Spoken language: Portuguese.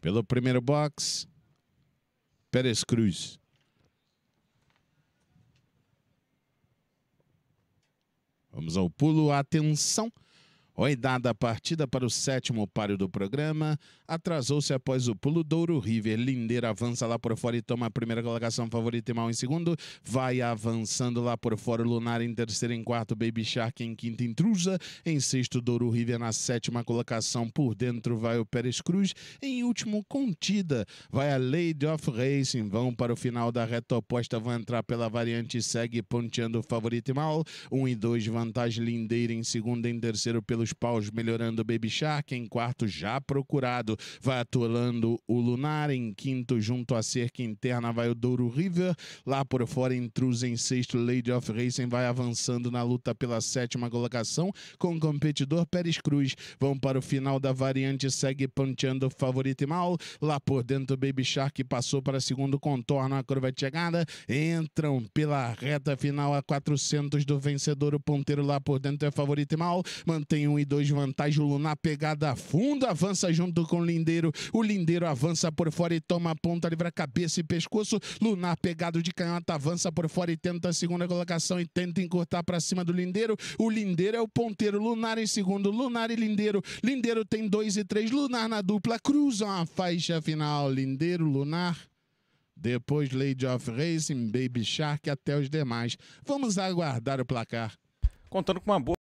Pelo primeiro box, Pérez Cruz. Vamos ao pulo, atenção dada a partida para o sétimo páreo do programa, atrasou-se após o pulo Douro River. Lindeira avança lá por fora e toma a primeira colocação favorita e mal em segundo. Vai avançando lá por fora o Lunar em terceiro, em quarto, Baby Shark em quinto, Intrusa. Em sexto, Douro River na sétima colocação. Por dentro vai o Pérez Cruz. Em último, Contida. Vai a Lady of Racing. Vão para o final da reta oposta. Vão entrar pela variante segue ponteando o favorito e mal. Um e dois, vantagem Lindeira em segundo, em terceiro pelo nos paus, melhorando Baby Shark. Em quarto, já procurado, vai atolando o Lunar. Em quinto, junto à cerca interna, vai o Douro River. Lá por fora, Intrusa em sexto, Lady of Racing vai avançando na luta pela sétima colocação com o competidor Pérez Cruz. Vão para o final da variante, segue panteando o favorito e mal. Lá por dentro, Baby Shark passou para segundo contorno, a curva de chegada. Entram pela reta final a 400 do vencedor. O ponteiro lá por dentro é favorito e mal. Mantém o e 2 vantagens vantagem. O Lunar pegada funda, avança junto com o Lindeiro. O Lindeiro avança por fora e toma a ponta, livra cabeça e pescoço. Lunar pegado de canhota, avança por fora e tenta a segunda colocação e tenta encurtar para cima do Lindeiro. O Lindeiro é o ponteiro. Lunar em segundo, Lunar e Lindeiro. Lindeiro tem 2 e 3. Lunar na dupla, cruzam a faixa final. Lindeiro, Lunar. Depois Lady of Racing, Baby Shark até os demais. Vamos aguardar o placar. Contando com uma boa.